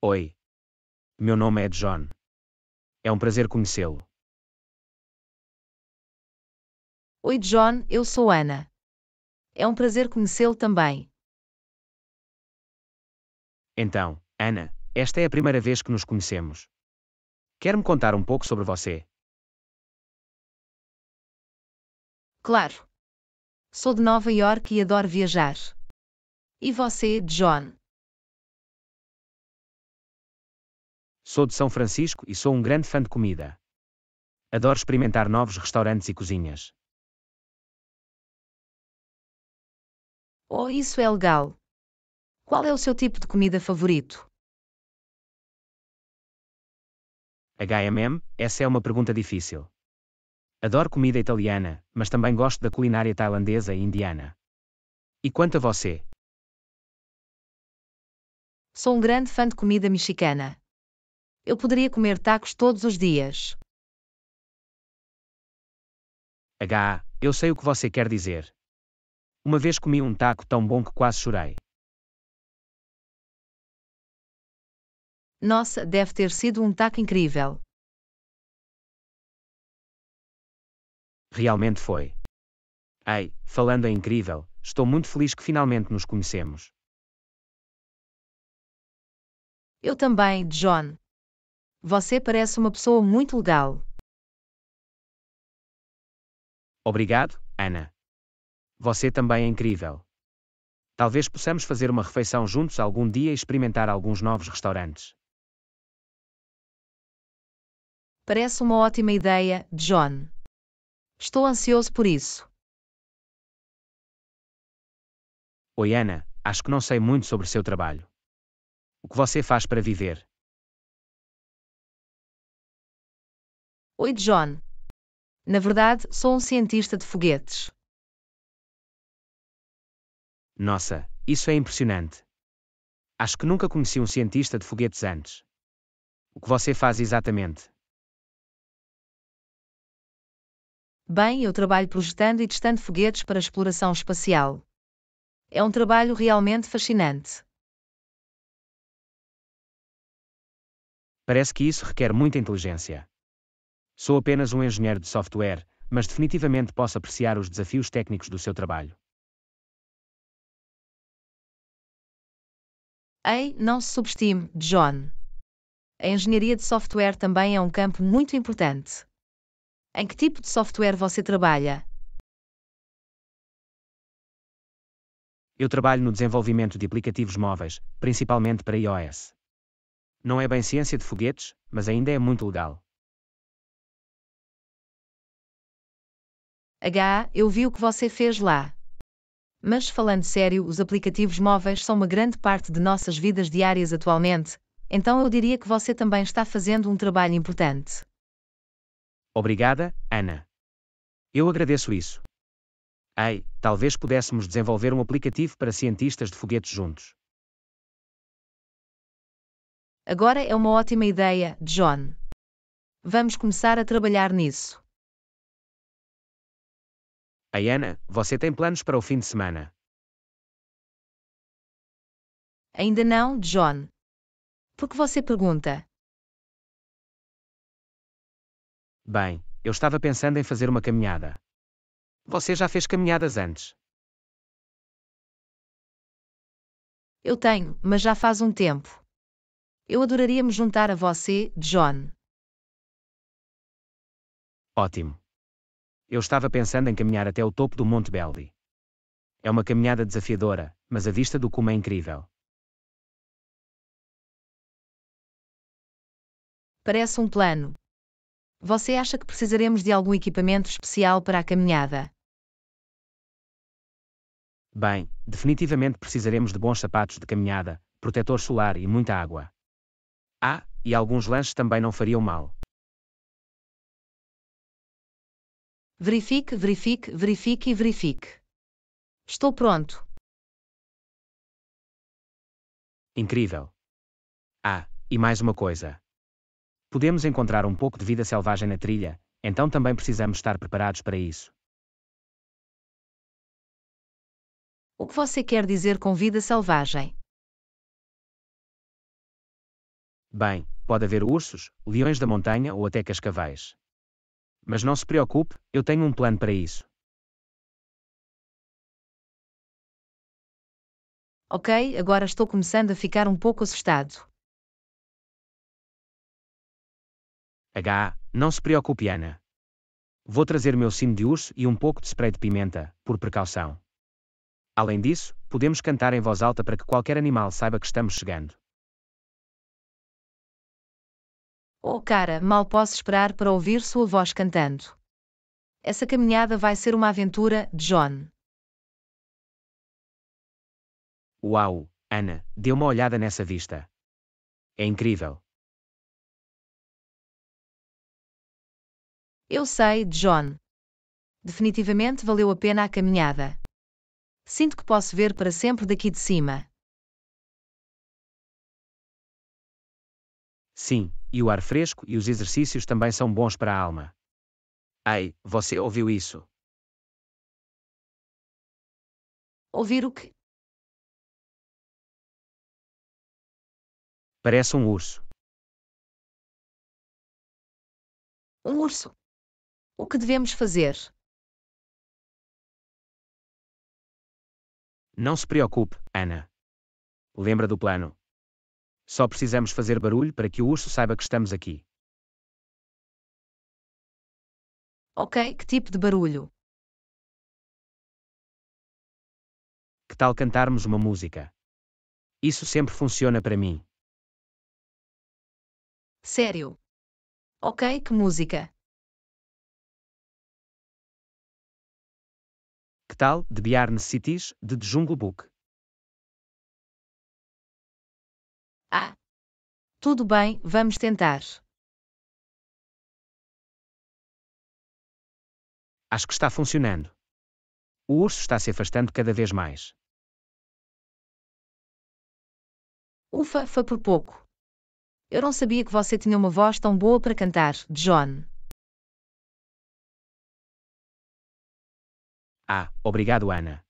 Oi. Meu nome é John. É um prazer conhecê-lo. Oi, John, eu sou Ana. É um prazer conhecê-lo também. Então, Ana, esta é a primeira vez que nos conhecemos. Quer-me contar um pouco sobre você? Claro. Sou de Nova York e adoro viajar. E você, John? Sou de São Francisco e sou um grande fã de comida. Adoro experimentar novos restaurantes e cozinhas. Oh, isso é legal. Qual é o seu tipo de comida favorito? HMM, essa é uma pergunta difícil. Adoro comida italiana, mas também gosto da culinária tailandesa e indiana. E quanto a você? Sou um grande fã de comida mexicana. Eu poderia comer tacos todos os dias. H, eu sei o que você quer dizer. Uma vez comi um taco tão bom que quase chorei. Nossa, deve ter sido um taco incrível. Realmente foi. Ei, falando é incrível, estou muito feliz que finalmente nos conhecemos. Eu também, John. Você parece uma pessoa muito legal. Obrigado, Ana. Você também é incrível. Talvez possamos fazer uma refeição juntos algum dia e experimentar alguns novos restaurantes. Parece uma ótima ideia, John. Estou ansioso por isso. Oi, Ana, acho que não sei muito sobre seu trabalho. O que você faz para viver? Oi, John. Na verdade, sou um cientista de foguetes. Nossa, isso é impressionante. Acho que nunca conheci um cientista de foguetes antes. O que você faz exatamente? Bem, eu trabalho projetando e testando foguetes para exploração espacial. É um trabalho realmente fascinante. Parece que isso requer muita inteligência. Sou apenas um engenheiro de software, mas definitivamente posso apreciar os desafios técnicos do seu trabalho. Ei, não se subestime, John. A engenharia de software também é um campo muito importante. Em que tipo de software você trabalha? Eu trabalho no desenvolvimento de aplicativos móveis, principalmente para iOS. Não é bem ciência de foguetes, mas ainda é muito legal. H, eu vi o que você fez lá. Mas falando sério, os aplicativos móveis são uma grande parte de nossas vidas diárias atualmente, então eu diria que você também está fazendo um trabalho importante. Obrigada, Ana. Eu agradeço isso. Ei, talvez pudéssemos desenvolver um aplicativo para cientistas de foguetes juntos. Agora é uma ótima ideia, John. Vamos começar a trabalhar nisso. Ayana, você tem planos para o fim de semana? Ainda não, John. Por que você pergunta? Bem, eu estava pensando em fazer uma caminhada. Você já fez caminhadas antes? Eu tenho, mas já faz um tempo. Eu adoraria me juntar a você, John. Ótimo. Eu estava pensando em caminhar até o topo do Monte Beldi. É uma caminhada desafiadora, mas a vista do cume é incrível. Parece um plano. Você acha que precisaremos de algum equipamento especial para a caminhada? Bem, definitivamente precisaremos de bons sapatos de caminhada, protetor solar e muita água. Ah, e alguns lanches também não fariam mal. Verifique, verifique, verifique e verifique. Estou pronto. Incrível. Ah, e mais uma coisa. Podemos encontrar um pouco de vida selvagem na trilha, então também precisamos estar preparados para isso. O que você quer dizer com vida selvagem? Bem, pode haver ursos, leões da montanha ou até cascavais. Mas não se preocupe, eu tenho um plano para isso. Ok, agora estou começando a ficar um pouco assustado. H, não se preocupe, Ana. Vou trazer meu sino de urso e um pouco de spray de pimenta, por precaução. Além disso, podemos cantar em voz alta para que qualquer animal saiba que estamos chegando. Oh cara, mal posso esperar para ouvir sua voz cantando. Essa caminhada vai ser uma aventura, John. Uau, Ana, dê uma olhada nessa vista. É incrível. Eu sei, John. Definitivamente valeu a pena a caminhada. Sinto que posso ver para sempre daqui de cima. Sim, e o ar fresco e os exercícios também são bons para a alma. Ai, você ouviu isso? Ouvir o quê? Parece um urso. Um urso. O que devemos fazer? Não se preocupe, Ana. Lembra do plano. Só precisamos fazer barulho para que o urso saiba que estamos aqui. Ok, que tipo de barulho? Que tal cantarmos uma música? Isso sempre funciona para mim. Sério? Ok, que música? Que tal The Bear Cities, de Jungle Book? Ah! Tudo bem, vamos tentar. Acho que está funcionando. O urso está se afastando cada vez mais. Ufa, foi por pouco. Eu não sabia que você tinha uma voz tão boa para cantar, John. Ah, obrigado, Ana.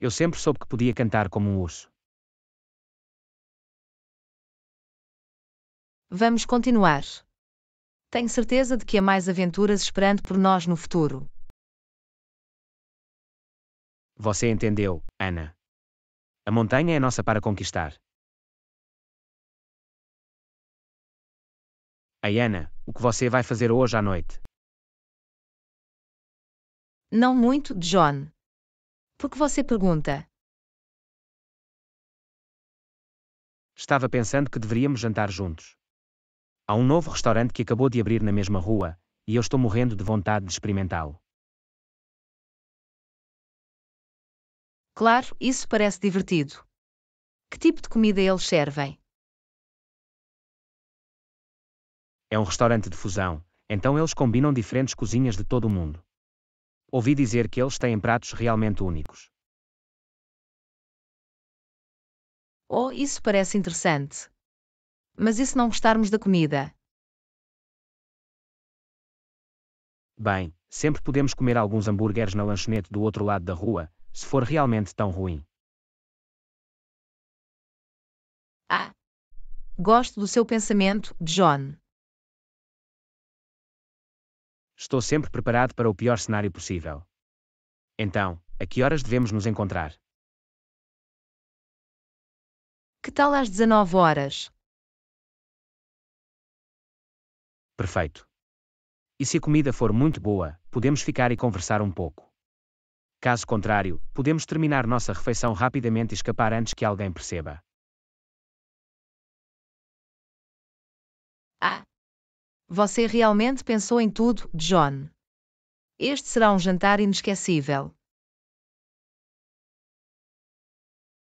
Eu sempre soube que podia cantar como um urso. Vamos continuar. Tenho certeza de que há mais aventuras esperando por nós no futuro. Você entendeu, Ana. A montanha é nossa para conquistar. Ei Ana, o que você vai fazer hoje à noite? Não muito, John. Por que você pergunta? Estava pensando que deveríamos jantar juntos. Há um novo restaurante que acabou de abrir na mesma rua, e eu estou morrendo de vontade de experimentá-lo. Claro, isso parece divertido. Que tipo de comida eles servem? É um restaurante de fusão, então eles combinam diferentes cozinhas de todo o mundo. Ouvi dizer que eles têm pratos realmente únicos. Oh, isso parece interessante. Mas e se não gostarmos da comida? Bem, sempre podemos comer alguns hambúrgueres na lanchonete do outro lado da rua, se for realmente tão ruim. Ah! Gosto do seu pensamento, John. Estou sempre preparado para o pior cenário possível. Então, a que horas devemos nos encontrar? Que tal às 19 horas? Perfeito. E se a comida for muito boa, podemos ficar e conversar um pouco. Caso contrário, podemos terminar nossa refeição rapidamente e escapar antes que alguém perceba. Ah! Você realmente pensou em tudo, John. Este será um jantar inesquecível.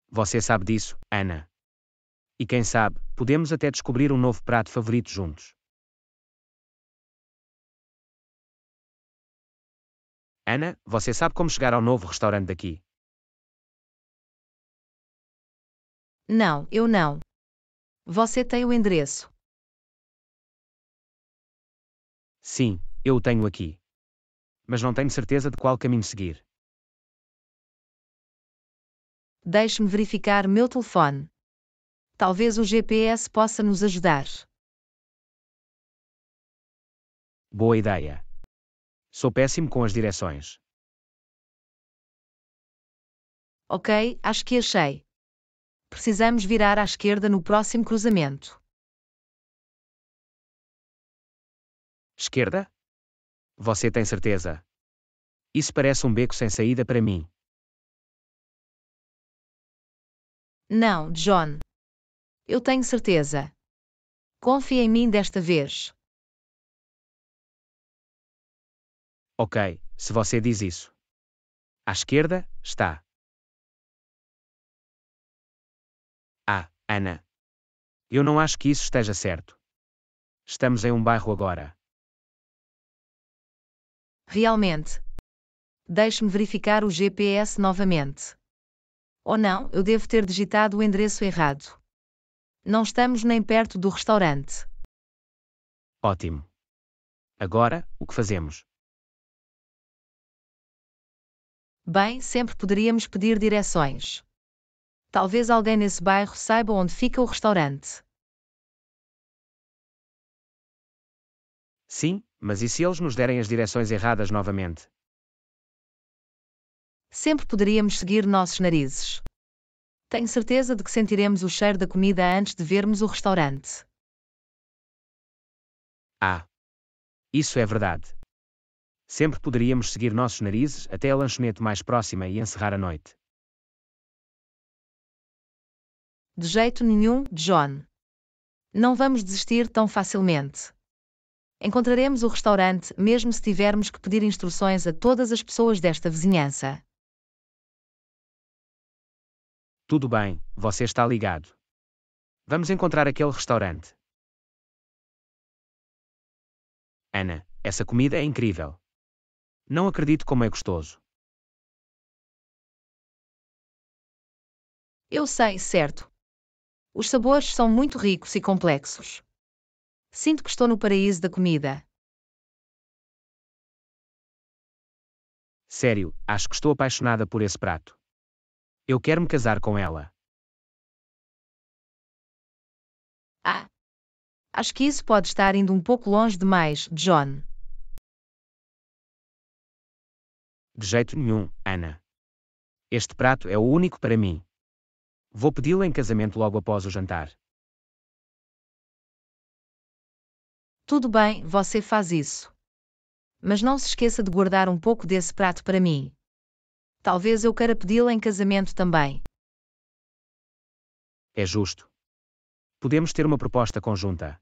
Você sabe disso, Ana. E quem sabe, podemos até descobrir um novo prato favorito juntos. Ana, você sabe como chegar ao novo restaurante daqui? Não, eu não. Você tem o endereço. Sim, eu o tenho aqui. Mas não tenho certeza de qual caminho seguir. Deixe-me verificar meu telefone. Talvez o GPS possa nos ajudar. Boa ideia. Sou péssimo com as direções. Ok, acho que achei. Precisamos virar à esquerda no próximo cruzamento. Esquerda? Você tem certeza? Isso parece um beco sem saída para mim. Não, John. Eu tenho certeza. Confie em mim desta vez. Ok, se você diz isso. À esquerda, está. Ah, Ana. Eu não acho que isso esteja certo. Estamos em um bairro agora. Realmente. Deixe-me verificar o GPS novamente. Ou não, eu devo ter digitado o endereço errado. Não estamos nem perto do restaurante. Ótimo. Agora, o que fazemos? Bem, sempre poderíamos pedir direções. Talvez alguém nesse bairro saiba onde fica o restaurante. Sim, mas e se eles nos derem as direções erradas novamente? Sempre poderíamos seguir nossos narizes. Tenho certeza de que sentiremos o cheiro da comida antes de vermos o restaurante. Ah! Isso é verdade. Sempre poderíamos seguir nossos narizes até a lanchonete mais próxima e encerrar a noite. De jeito nenhum, John. Não vamos desistir tão facilmente. Encontraremos o restaurante, mesmo se tivermos que pedir instruções a todas as pessoas desta vizinhança. Tudo bem, você está ligado. Vamos encontrar aquele restaurante. Ana, essa comida é incrível. Não acredito como é gostoso. Eu sei, certo. Os sabores são muito ricos e complexos. Sinto que estou no paraíso da comida. Sério, acho que estou apaixonada por esse prato. Eu quero me casar com ela. Ah! Acho que isso pode estar indo um pouco longe demais, John. De jeito nenhum, Ana. Este prato é o único para mim. Vou pedi-lo em casamento logo após o jantar. Tudo bem, você faz isso. Mas não se esqueça de guardar um pouco desse prato para mim. Talvez eu queira pedi-lo em casamento também. É justo. Podemos ter uma proposta conjunta.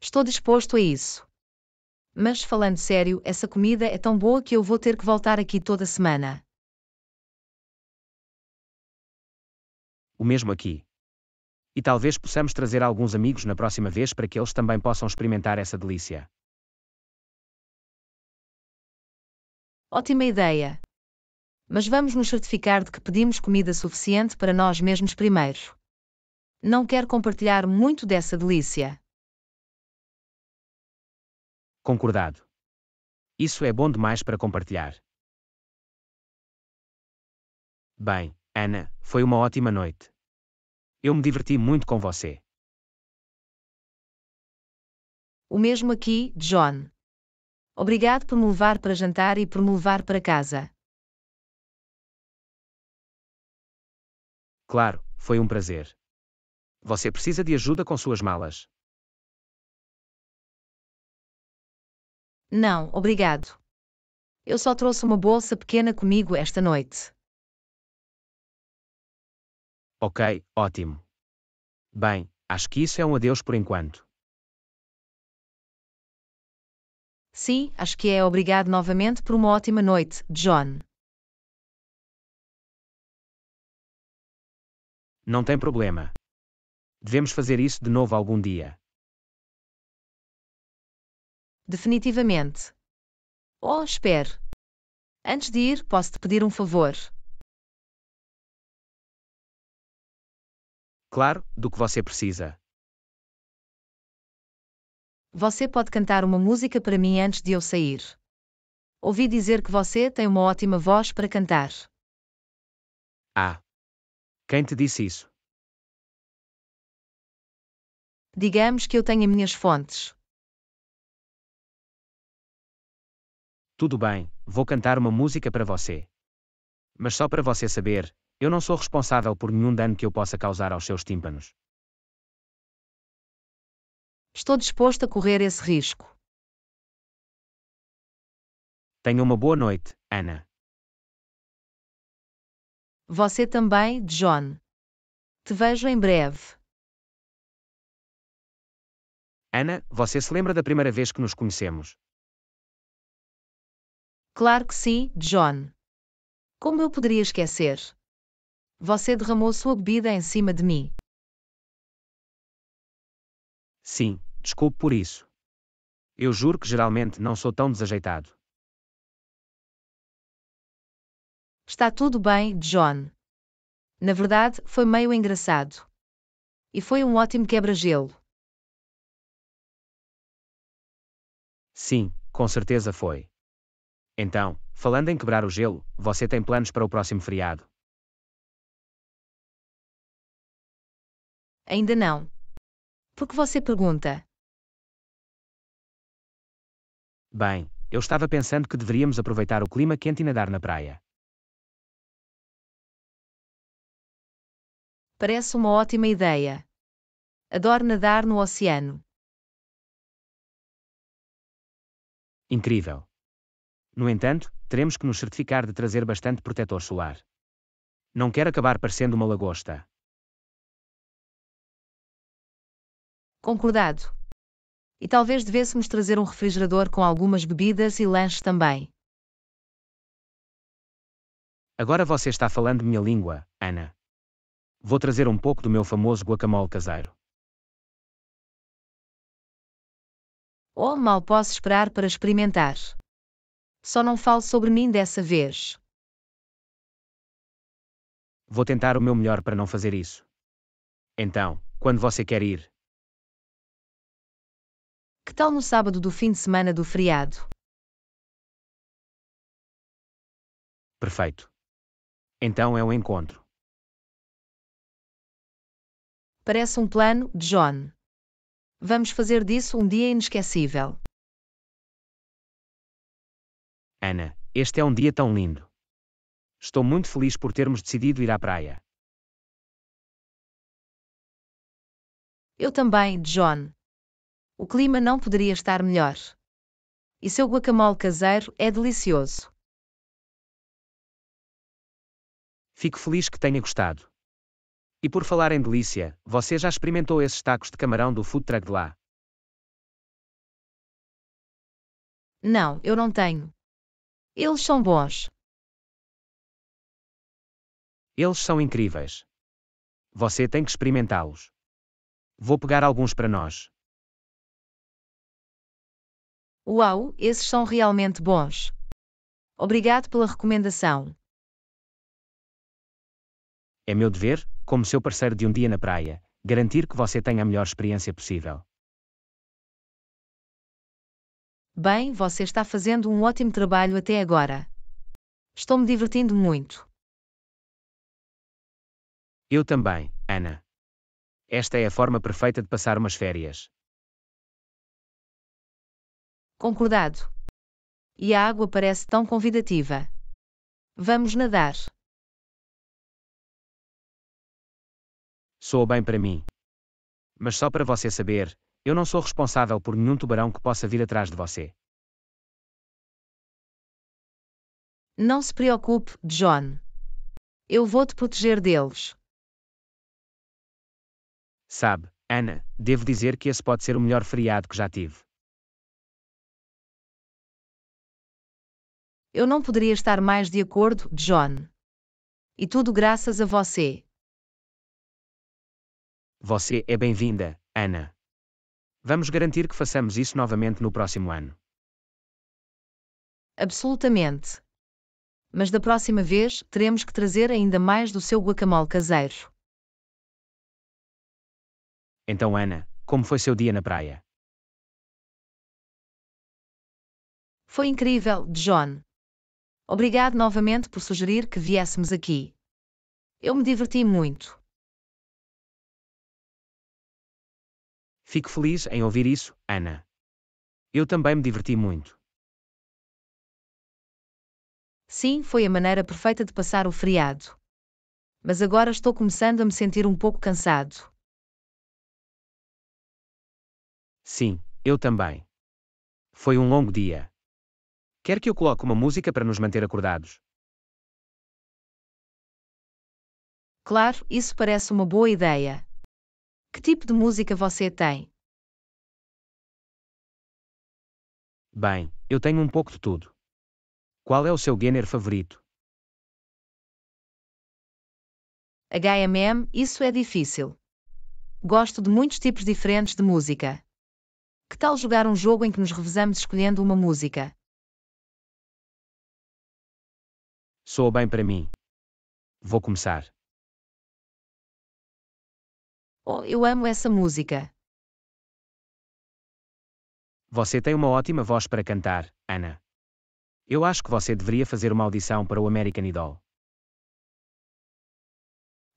Estou disposto a isso. Mas falando sério, essa comida é tão boa que eu vou ter que voltar aqui toda semana. O mesmo aqui. E talvez possamos trazer alguns amigos na próxima vez para que eles também possam experimentar essa delícia. Ótima ideia! Mas vamos nos certificar de que pedimos comida suficiente para nós mesmos primeiro. Não quero compartilhar muito dessa delícia. Concordado. Isso é bom demais para compartilhar. Bem, Ana, foi uma ótima noite. Eu me diverti muito com você. O mesmo aqui, John. Obrigado por me levar para jantar e por me levar para casa. Claro, foi um prazer. Você precisa de ajuda com suas malas. Não, obrigado. Eu só trouxe uma bolsa pequena comigo esta noite. Ok, ótimo. Bem, acho que isso é um adeus por enquanto. Sim, acho que é obrigado novamente por uma ótima noite, John. Não tem problema. Devemos fazer isso de novo algum dia. Definitivamente. Oh, espere. Antes de ir, posso te pedir um favor. Claro, do que você precisa. Você pode cantar uma música para mim antes de eu sair. Ouvi dizer que você tem uma ótima voz para cantar. Ah. Quem te disse isso? Digamos que eu tenho minhas fontes. Tudo bem, vou cantar uma música para você. Mas só para você saber, eu não sou responsável por nenhum dano que eu possa causar aos seus tímpanos. Estou disposto a correr esse risco. Tenha uma boa noite, Ana. Você também, John. Te vejo em breve. Ana, você se lembra da primeira vez que nos conhecemos? Claro que sim, John. Como eu poderia esquecer? Você derramou sua bebida em cima de mim. Sim, desculpe por isso. Eu juro que geralmente não sou tão desajeitado. Está tudo bem, John. Na verdade, foi meio engraçado. E foi um ótimo quebra-gelo. Sim, com certeza foi. Então, falando em quebrar o gelo, você tem planos para o próximo feriado? Ainda não. Por que você pergunta? Bem, eu estava pensando que deveríamos aproveitar o clima quente e nadar na praia. Parece uma ótima ideia. Adoro nadar no oceano. Incrível. No entanto, teremos que nos certificar de trazer bastante protetor solar. Não quero acabar parecendo uma lagosta. Concordado. E talvez devêssemos trazer um refrigerador com algumas bebidas e lanche também. Agora você está falando minha língua, Ana. Vou trazer um pouco do meu famoso guacamole caseiro. Oh, mal posso esperar para experimentar. Só não fale sobre mim dessa vez. Vou tentar o meu melhor para não fazer isso. Então, quando você quer ir? Que tal no sábado do fim de semana do feriado? Perfeito. Então é um encontro. Parece um plano, John. Vamos fazer disso um dia inesquecível. Ana, este é um dia tão lindo. Estou muito feliz por termos decidido ir à praia. Eu também, John. O clima não poderia estar melhor. E seu guacamole caseiro é delicioso. Fico feliz que tenha gostado. E por falar em delícia, você já experimentou esses tacos de camarão do food truck de lá? Não, eu não tenho. Eles são bons. Eles são incríveis. Você tem que experimentá-los. Vou pegar alguns para nós. Uau, esses são realmente bons. Obrigado pela recomendação. É meu dever, como seu parceiro de um dia na praia, garantir que você tenha a melhor experiência possível. Bem, você está fazendo um ótimo trabalho até agora. Estou me divertindo muito. Eu também, Ana. Esta é a forma perfeita de passar umas férias. Concordado. E a água parece tão convidativa. Vamos nadar. Soa bem para mim. Mas só para você saber, eu não sou responsável por nenhum tubarão que possa vir atrás de você. Não se preocupe, John. Eu vou te proteger deles. Sabe, Ana, devo dizer que esse pode ser o melhor feriado que já tive. Eu não poderia estar mais de acordo, John. E tudo graças a você. Você é bem-vinda, Ana. Vamos garantir que façamos isso novamente no próximo ano. Absolutamente. Mas da próxima vez, teremos que trazer ainda mais do seu guacamole caseiro. Então, Ana, como foi seu dia na praia? Foi incrível, John. Obrigado novamente por sugerir que viéssemos aqui. Eu me diverti muito. Fico feliz em ouvir isso, Ana. Eu também me diverti muito. Sim, foi a maneira perfeita de passar o feriado. Mas agora estou começando a me sentir um pouco cansado. Sim, eu também. Foi um longo dia. Quer que eu coloque uma música para nos manter acordados? Claro, isso parece uma boa ideia. Que tipo de música você tem? Bem, eu tenho um pouco de tudo. Qual é o seu gênero favorito? HMM, isso é difícil. Gosto de muitos tipos diferentes de música. Que tal jogar um jogo em que nos revezamos escolhendo uma música? Soa bem para mim. Vou começar. Oh, eu amo essa música. Você tem uma ótima voz para cantar, Ana. Eu acho que você deveria fazer uma audição para o American Idol.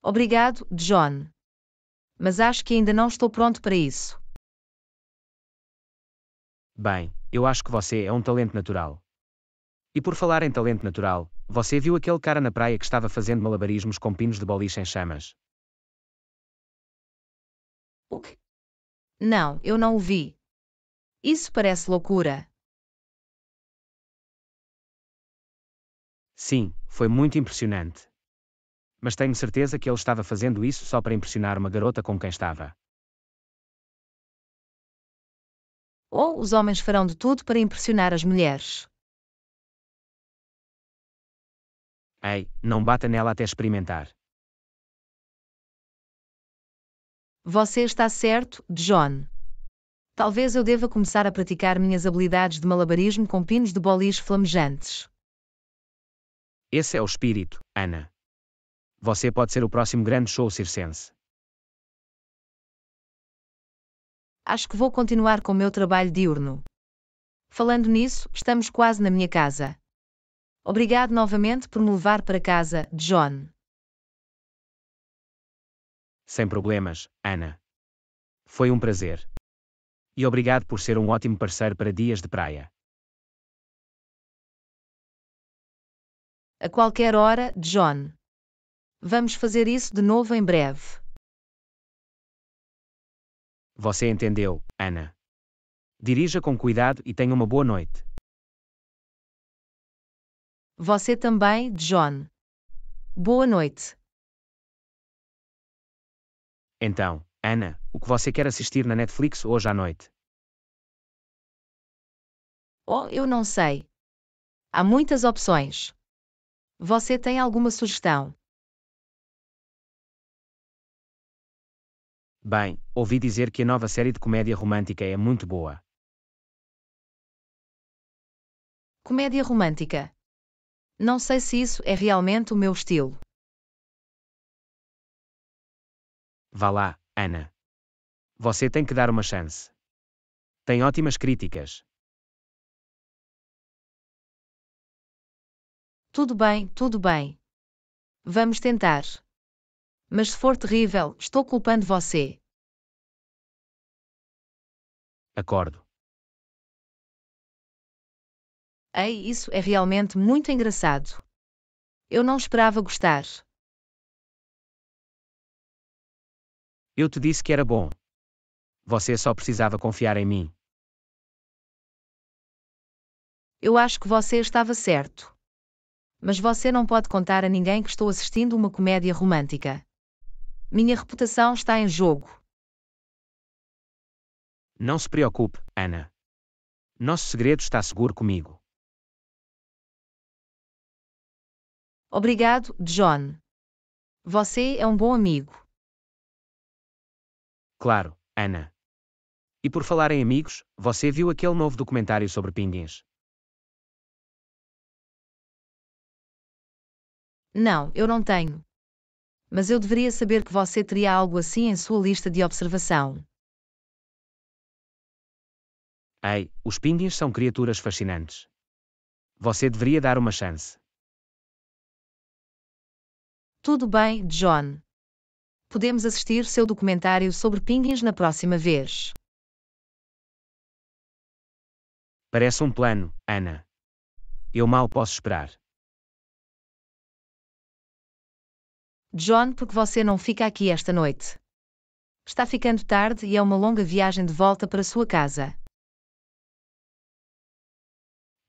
Obrigado, John. Mas acho que ainda não estou pronto para isso. Bem, eu acho que você é um talento natural. E por falar em talento natural, você viu aquele cara na praia que estava fazendo malabarismos com pinos de boliche em chamas? O Não, eu não o vi. Isso parece loucura. Sim, foi muito impressionante. Mas tenho certeza que ele estava fazendo isso só para impressionar uma garota com quem estava. Ou os homens farão de tudo para impressionar as mulheres. Ei, não bata nela até experimentar. Você está certo, John. Talvez eu deva começar a praticar minhas habilidades de malabarismo com pinos de bolis flamejantes. Esse é o espírito, Ana. Você pode ser o próximo grande show circense. Acho que vou continuar com o meu trabalho diurno. Falando nisso, estamos quase na minha casa. Obrigado novamente por me levar para casa, John. Sem problemas, Ana. Foi um prazer. E obrigado por ser um ótimo parceiro para dias de praia. A qualquer hora, John. Vamos fazer isso de novo em breve. Você entendeu, Ana. Dirija com cuidado e tenha uma boa noite. Você também, John. Boa noite. Então, Ana, o que você quer assistir na Netflix hoje à noite? Oh, eu não sei. Há muitas opções. Você tem alguma sugestão? Bem, ouvi dizer que a nova série de comédia romântica é muito boa. Comédia romântica. Não sei se isso é realmente o meu estilo. Vá lá, Ana. Você tem que dar uma chance. Tem ótimas críticas. Tudo bem, tudo bem. Vamos tentar. Mas se for terrível, estou culpando você. Acordo. Ei, isso é realmente muito engraçado. Eu não esperava gostar. Eu te disse que era bom. Você só precisava confiar em mim. Eu acho que você estava certo. Mas você não pode contar a ninguém que estou assistindo uma comédia romântica. Minha reputação está em jogo. Não se preocupe, Ana. Nosso segredo está seguro comigo. Obrigado, John. Você é um bom amigo. Claro, Ana. E por falar em amigos, você viu aquele novo documentário sobre pinguins? Não, eu não tenho. Mas eu deveria saber que você teria algo assim em sua lista de observação. Ei, os pinguins são criaturas fascinantes. Você deveria dar uma chance. Tudo bem, John podemos assistir seu documentário sobre pinguins na próxima vez. Parece um plano, Ana. Eu mal posso esperar. John, porque você não fica aqui esta noite? Está ficando tarde e é uma longa viagem de volta para sua casa.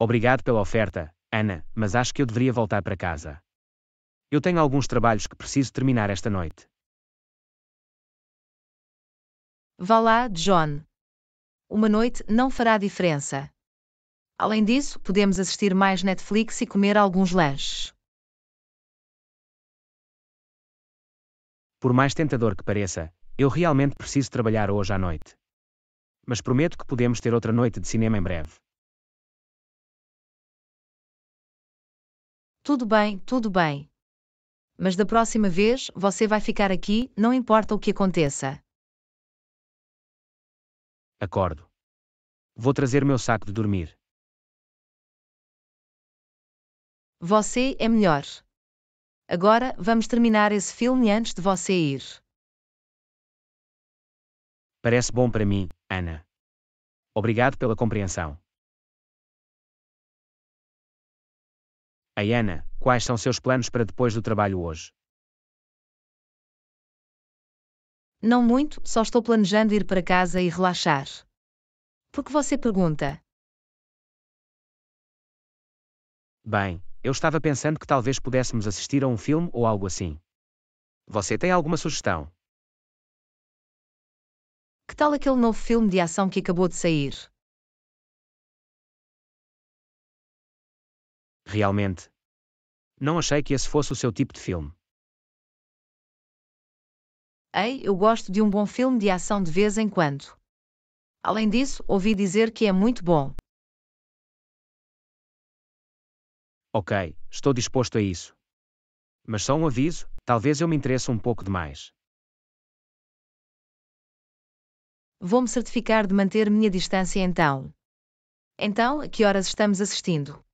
Obrigado pela oferta, Ana, mas acho que eu deveria voltar para casa. Eu tenho alguns trabalhos que preciso terminar esta noite. Vá lá, John. Uma noite não fará diferença. Além disso, podemos assistir mais Netflix e comer alguns lanches. Por mais tentador que pareça, eu realmente preciso trabalhar hoje à noite. Mas prometo que podemos ter outra noite de cinema em breve. Tudo bem, tudo bem. Mas da próxima vez, você vai ficar aqui, não importa o que aconteça. Acordo. Vou trazer meu saco de dormir. Você é melhor. Agora vamos terminar esse filme antes de você ir. Parece bom para mim, Ana. Obrigado pela compreensão. Ayana, quais são seus planos para depois do trabalho hoje? Não muito, só estou planejando ir para casa e relaxar. Por que você pergunta? Bem, eu estava pensando que talvez pudéssemos assistir a um filme ou algo assim. Você tem alguma sugestão? Que tal aquele novo filme de ação que acabou de sair? Realmente. Não achei que esse fosse o seu tipo de filme. Ei, eu gosto de um bom filme de ação de vez em quando. Além disso, ouvi dizer que é muito bom. Ok, estou disposto a isso. Mas só um aviso, talvez eu me interesse um pouco demais. Vou-me certificar de manter minha distância então. Então, a que horas estamos assistindo?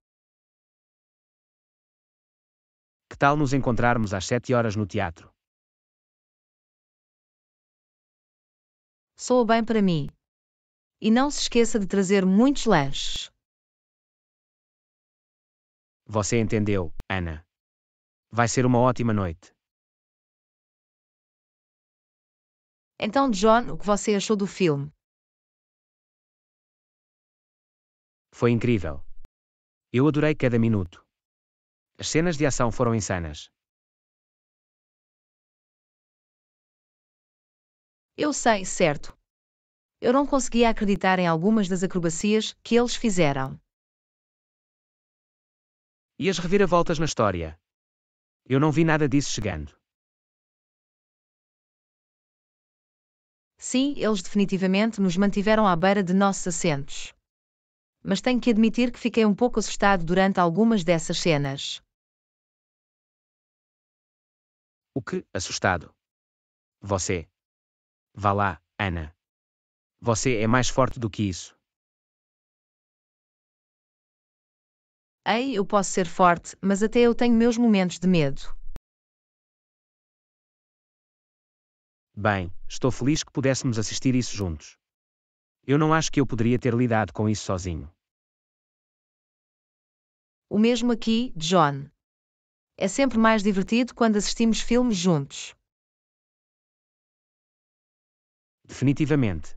Que tal nos encontrarmos às 7 horas no teatro? Soa bem para mim. E não se esqueça de trazer muitos lanches. Você entendeu, Ana. Vai ser uma ótima noite. Então, John, o que você achou do filme? Foi incrível. Eu adorei cada minuto. As cenas de ação foram insanas. Eu sei, certo. Eu não conseguia acreditar em algumas das acrobacias que eles fizeram. E as reviravoltas na história? Eu não vi nada disso chegando. Sim, eles definitivamente nos mantiveram à beira de nossos assentos. Mas tenho que admitir que fiquei um pouco assustado durante algumas dessas cenas. O que, assustado? Você? Vá lá, Ana. Você é mais forte do que isso. Ei, eu posso ser forte, mas até eu tenho meus momentos de medo. Bem, estou feliz que pudéssemos assistir isso juntos. Eu não acho que eu poderia ter lidado com isso sozinho. O mesmo aqui, John. É sempre mais divertido quando assistimos filmes juntos. Definitivamente.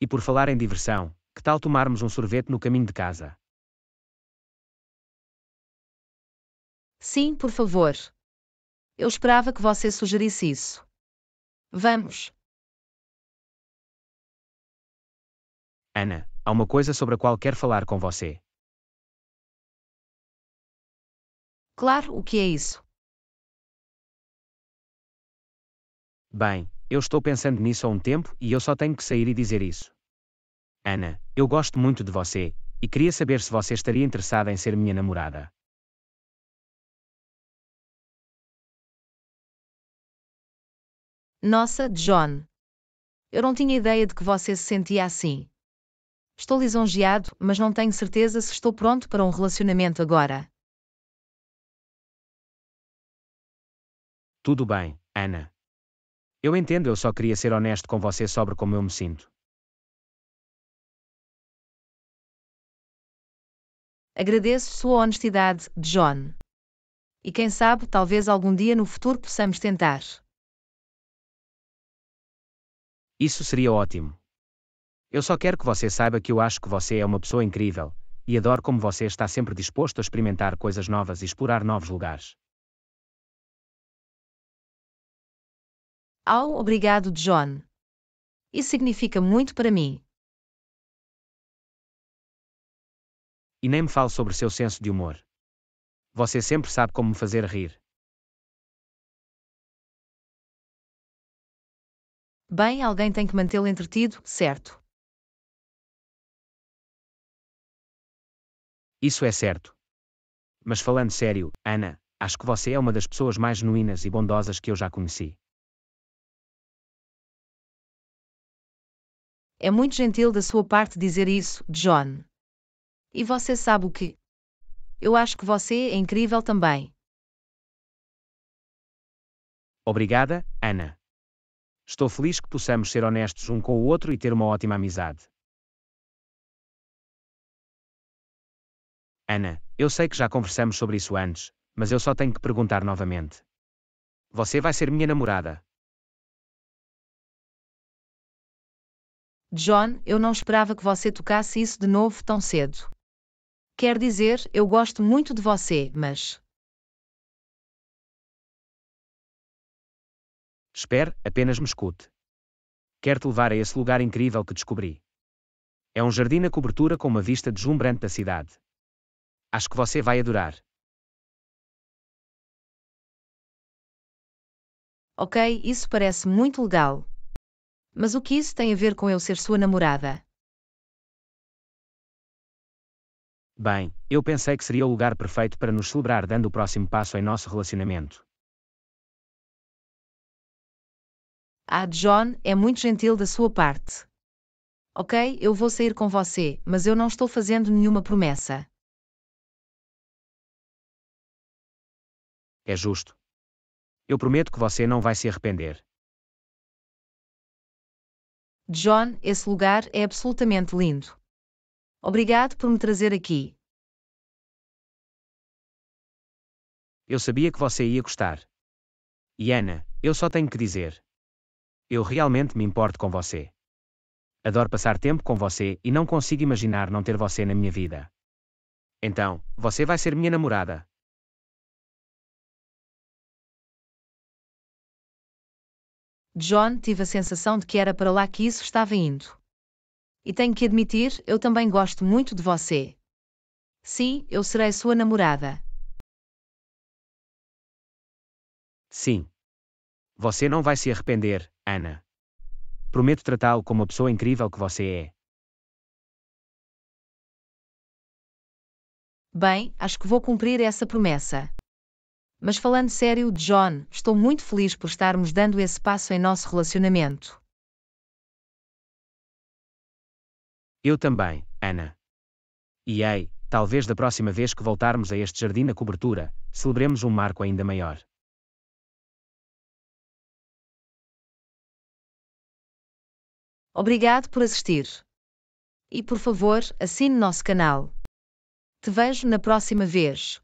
E por falar em diversão, que tal tomarmos um sorvete no caminho de casa? Sim, por favor. Eu esperava que você sugerisse isso. Vamos. Ana, há uma coisa sobre a qual quero falar com você. Claro, o que é isso? Bem, eu estou pensando nisso há um tempo e eu só tenho que sair e dizer isso. Ana, eu gosto muito de você, e queria saber se você estaria interessada em ser minha namorada. Nossa, John. Eu não tinha ideia de que você se sentia assim. Estou lisonjeado, mas não tenho certeza se estou pronto para um relacionamento agora. Tudo bem, Ana. Eu entendo, eu só queria ser honesto com você sobre como eu me sinto. Agradeço sua honestidade, John. E quem sabe, talvez algum dia no futuro possamos tentar. Isso seria ótimo. Eu só quero que você saiba que eu acho que você é uma pessoa incrível, e adoro como você está sempre disposto a experimentar coisas novas e explorar novos lugares. Oh, obrigado, John. Isso significa muito para mim. E nem me fale sobre seu senso de humor. Você sempre sabe como me fazer rir. Bem, alguém tem que mantê-lo entretido, certo? Isso é certo. Mas falando sério, Ana, acho que você é uma das pessoas mais genuínas e bondosas que eu já conheci. É muito gentil da sua parte dizer isso, John. E você sabe o que? Eu acho que você é incrível também. Obrigada, Ana. Estou feliz que possamos ser honestos um com o outro e ter uma ótima amizade. Ana, eu sei que já conversamos sobre isso antes, mas eu só tenho que perguntar novamente. Você vai ser minha namorada. John, eu não esperava que você tocasse isso de novo tão cedo. Quer dizer, eu gosto muito de você, mas. Espere, apenas me escute. Quero-te levar a esse lugar incrível que descobri. É um jardim à cobertura com uma vista deslumbrante da cidade. Acho que você vai adorar. Ok, isso parece muito legal. Mas o que isso tem a ver com eu ser sua namorada? Bem, eu pensei que seria o lugar perfeito para nos celebrar dando o próximo passo em nosso relacionamento. Ah, John, é muito gentil da sua parte. Ok, eu vou sair com você, mas eu não estou fazendo nenhuma promessa. É justo. Eu prometo que você não vai se arrepender. John, esse lugar é absolutamente lindo. Obrigado por me trazer aqui. Eu sabia que você ia gostar. E Ana, eu só tenho que dizer. Eu realmente me importo com você. Adoro passar tempo com você e não consigo imaginar não ter você na minha vida. Então, você vai ser minha namorada. John tive a sensação de que era para lá que isso estava indo. E tenho que admitir, eu também gosto muito de você. Sim, eu serei sua namorada. Sim. Você não vai se arrepender, Ana. Prometo tratá-lo como a pessoa incrível que você é. Bem, acho que vou cumprir essa promessa mas falando sério, John, estou muito feliz por estarmos dando esse passo em nosso relacionamento. Eu também, Ana. E ei, talvez da próxima vez que voltarmos a este jardim na cobertura, celebremos um marco ainda maior. Obrigado por assistir. E por favor, assine nosso canal. Te vejo na próxima vez.